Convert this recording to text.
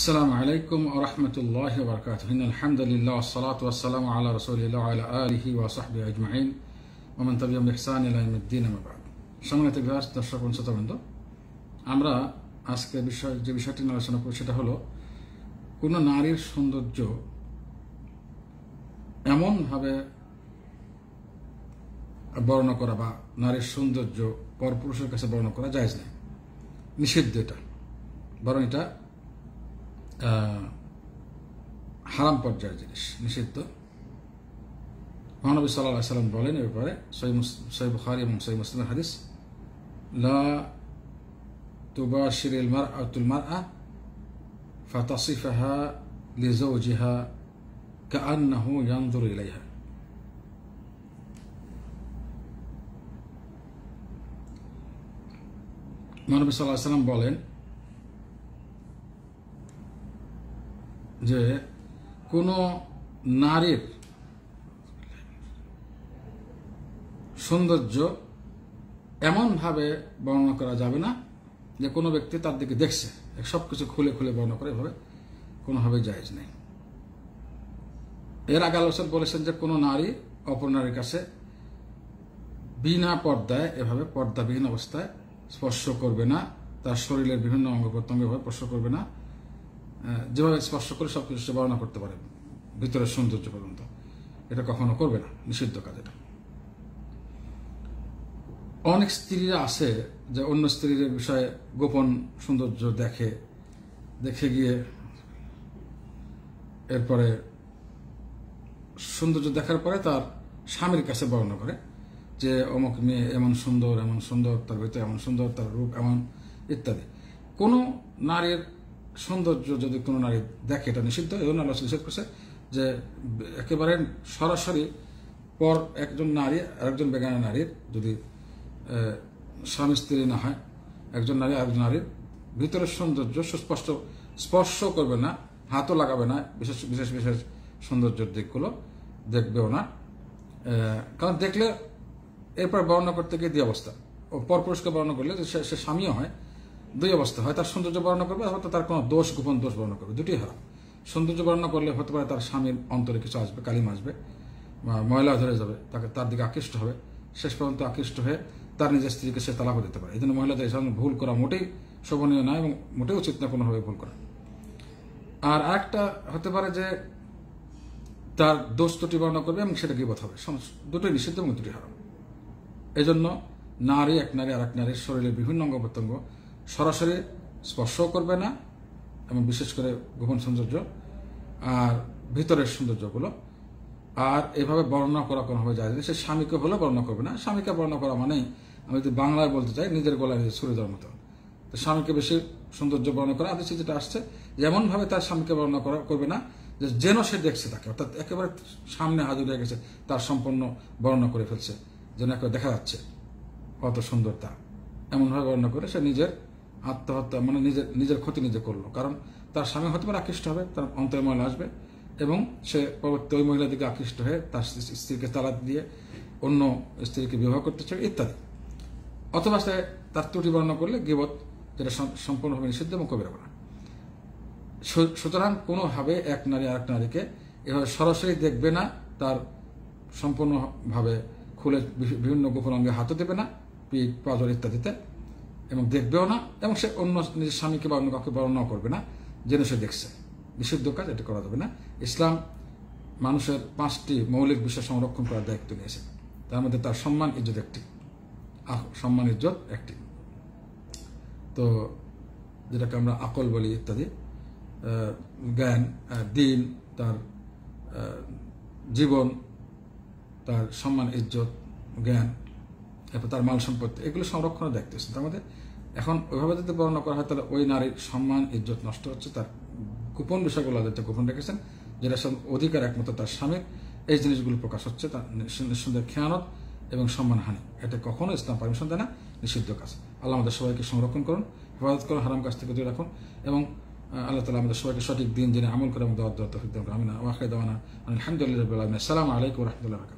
السلام عليكم ورحمة الله وبركاته إن الحمد لله والصلاة والسلام على رسول الله وعلى آله وصحبه أجمعين ومن تبعهم بإحسان إلى يوم الدين ما بعد সম্মানিত বিহার দর্শক বন্ধুবৃন্দ আমরা আজকে বিষয় যে বিষয়টি নিয়ে আলোচনা করব সেটা হলো কোনো নারীর সৌন্দর্য এমনভাবে বর্ণনা করা বা নারীর সৌন্দর্য পরপুরুষের কাছে বর্ণনা করা যায় না নিষিদ্ধ এটা বরং এটা হারাম পর্যায়ের জিনিস নিষিদ্ধ মহানবী সাল্লাহ সাল্লাম বলেন এ ব্যাপারে সৈ বুখারি এবং সৈ মুসলিম হাদিস লা تباشر المرأة المرأة فتصفها لزوجها كأنه ينظر إليها মহানবী সাল্লাহ সাল্লাম বলেন যে কোন নারীর সৌন্দর্য এমনভাবে বর্ণনা করা যাবে না যে কোনো ব্যক্তি তার দিকে দেখছে সব কিছু খুলে খুলে বর্ণনা করে এভাবে কোনোভাবে জায়জ নেই এর আগে আলোচনা বলেছেন যে কোনো নারী অপর নারীর কাছে বিনা পর্দায় এভাবে পর্দাবিহীন অবস্থায় স্পর্শ করবে না তার শরীরের বিভিন্ন অঙ্গ প্রত্যঙ্গ এভাবে স্পর্শ করবে না হ্যাঁ, যেভাবে স্পর্শ করে সব কিছু বর্ণনা করতে পারে ভিতরের সৌন্দর্য পর্যন্ত এটা কখনো করবে না নিষিদ্ধ কাজ এটা অনেক স্ত্রীরা আছে যে অন্য স্ত্রীর বিষয়ে গোপন সৌন্দর্য দেখে দেখে গিয়ে এরপরে সৌন্দর্য দেখার পরে তার স্বামীর কাছে বর্ণনা করে যে অমুক মেয়ে এমন সুন্দর এমন সুন্দর তার ভিতরে এমন সুন্দর তার রূপ এমন ইত্যাদি কোনো নারীর সৌন্দর্য যদি কোনো নারী দেখে এটা নিষিদ্ধ জন্য আল্লাহ নিষেধ করছে যে একেবারে সরাসরি পর একজন নারী আরেকজন বেগানা নারীর যদি স্বামী স্ত্রী না হয় একজন নারী আরেকজন নারীর ভিতরের সৌন্দর্য সুস্পষ্ট স্পর্শ করবে না হাতও লাগাবে না বিশেষ বিশেষ বিশেষ সৌন্দর্যের দিকগুলো দেখবেও না কারণ দেখলে এরপর বর্ণনা করতে গিয়ে দিয়ে অবস্থা ও পুরস্কার বর্ণনা করলে সে স্বামীও হয় দুই অবস্থা হয় তার সৌন্দর্য বর্ণনা করবে হয়তো তার কোনো দোষ গোপন দোষ বর্ণনা করবে দুটি হয় সৌন্দর্য বর্ণনা করলে হতে পারে তার স্বামীর অন্তরে কিছু আসবে কালিম আসবে ময়লা ধরে যাবে তাকে তার দিকে আকৃষ্ট হবে শেষ পর্যন্ত আকৃষ্ট হয়ে তার নিজের স্ত্রীকে সে তালাকও দিতে পারে এই জন্য মহিলাদের এই ভুল করা মোটেই শোভনীয় নয় এবং মোটেই উচিত না কোনোভাবে ভুল করা আর একটা হতে পারে যে তার দোষ দুটি বর্ণনা করবে এবং সেটা গিবত হবে দুটোই নিষিদ্ধ এবং দুটি হারাম এজন্য নারী এক নারী আর এক নারীর শরীরের বিভিন্ন অঙ্গ প্রত্যঙ্গ সরাসরি স্পর্শও করবে না এবং বিশেষ করে গোপন সৌন্দর্য আর ভিতরের সৌন্দর্যগুলো আর এভাবে বর্ণনা করা কোনোভাবে যায় সে স্বামীকে হলেও বর্ণনা করবে না স্বামীকে বর্ণনা করা মানেই আমি যদি বাংলায় বলতে চাই নিজের গলায় সুরে দেওয়ার মতো তো স্বামীকে বেশি সৌন্দর্য বর্ণনা করা আদেশে যেটা আসছে যেমনভাবে তার স্বামীকে বর্ণনা করা করবে না যে যেন সে দেখছে তাকে অর্থাৎ একেবারে সামনে হাজির হয়ে গেছে তার সম্পূর্ণ বর্ণনা করে ফেলছে যেন একেবারে দেখা যাচ্ছে কত সুন্দর তা এমনভাবে বর্ণনা করে সে নিজের আত্মহত্যা মানে নিজের নিজের ক্ষতি নিজে করলো কারণ তার স্বামী হতে পারে আকৃষ্ট হবে তার অন্তরে ময়লা আসবে এবং সে পরবর্তী ওই মহিলার দিকে আকৃষ্ট হয়ে তার স্ত্রীকে তালাত দিয়ে অন্য স্ত্রীকে বিবাহ করতে চাই ইত্যাদি অথবা সে তার ত্রুটি বর্ণনা করলে গিবত যেটা সম্পূর্ণভাবে নিষিদ্ধ এবং কবিরা বলা সুতরাং কোনোভাবে এক নারী আর এক নারীকে এভাবে সরাসরি দেখবে না তার সম্পূর্ণভাবে খুলে বিভিন্ন গোপন অঙ্গে হাতও দেবে না পিঠ পাজর ইত্যাদিতে এবং দেখবেও না এবং সে অন্য নিজের স্বামীকে বা অন্য কাউকে বর্ণনা করবে না জেনে সে দেখছে বিশুদ্ধ কাজ এটা করা যাবে না ইসলাম মানুষের পাঁচটি মৌলিক বিষয় সংরক্ষণ করার দায়িত্ব নিয়েছে তার মধ্যে তার সম্মান ইজ্জত একটি সম্মান ইজ্জত একটি তো যেটাকে আমরা আকল বলি ইত্যাদি জ্ঞান দিন তার জীবন তার সম্মান ইজ্জত জ্ঞান তারপর তার মাল সম্পত্তি এগুলো সংরক্ষণের দায়িত্ব আছে তার মধ্যে এখন ওইভাবে যদি বর্ণনা করা হয় তাহলে ওই নারীর সম্মান ইজ্জত নষ্ট হচ্ছে তার গোপন বিষয়গুলো যেটা গোপন রেখেছেন যেটা সব অধিকার একমাত্র তার স্বামীর এই জিনিসগুলো প্রকাশ হচ্ছে তার নিঃসন্দেহ খেয়ানত এবং সম্মানহানি এটা কখনো ইসলাম পারমিশন দেয় না নিষিদ্ধ কাজ আল্লাহ আমাদের সবাইকে সংরক্ষণ করুন হেফাজত করুন হারাম কাজ থেকে দূরে রাখুন এবং আল্লাহ তালা আমাদের সবাইকে সঠিক দিন দিনে আমল করে এবং আমি না তফিক দেওয়া না ওয়াখাই দেওয়ানা আলহামদুলিল্লাহ সালাম আলাইকুম রহমতুল্লাহ